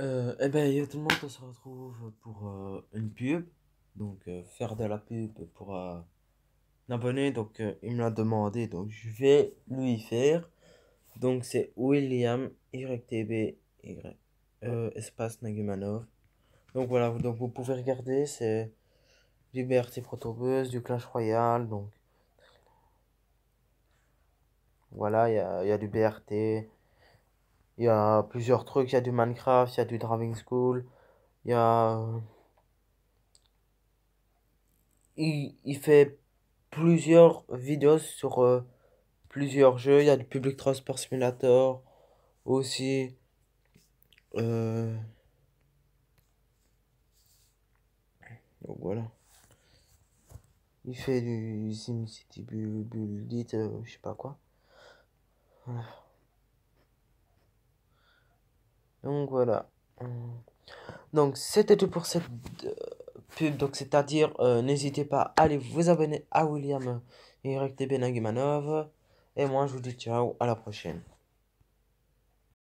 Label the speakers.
Speaker 1: Et euh, eh ben, tout le monde, on se retrouve pour euh, une pub. Donc, euh, faire de la pub pour un abonné. Donc, il me l'a demandé. Donc, je vais lui faire. Donc, c'est William YTB y, espace Nagumanov. Donc, voilà. Donc, vous pouvez regarder. C'est Liberté Protobus, du Clash Royale. Donc, voilà, il y a, y a du BRT. Il y a plusieurs trucs, il y a du Minecraft, il y a du Driving School, il y a... Il, fait plusieurs vidéos sur euh, plusieurs jeux. Il y a du Public Transport Simulator aussi. Euh, donc voilà. Il fait du city Build It, euh, je sais pas quoi. Voilà. Donc voilà. Hum. Donc c'était tout pour cette euh, pub. Donc c'est-à-dire, euh, n'hésitez pas à aller vous abonner à William et Benagimanov. Et moi je vous dis ciao, à la prochaine.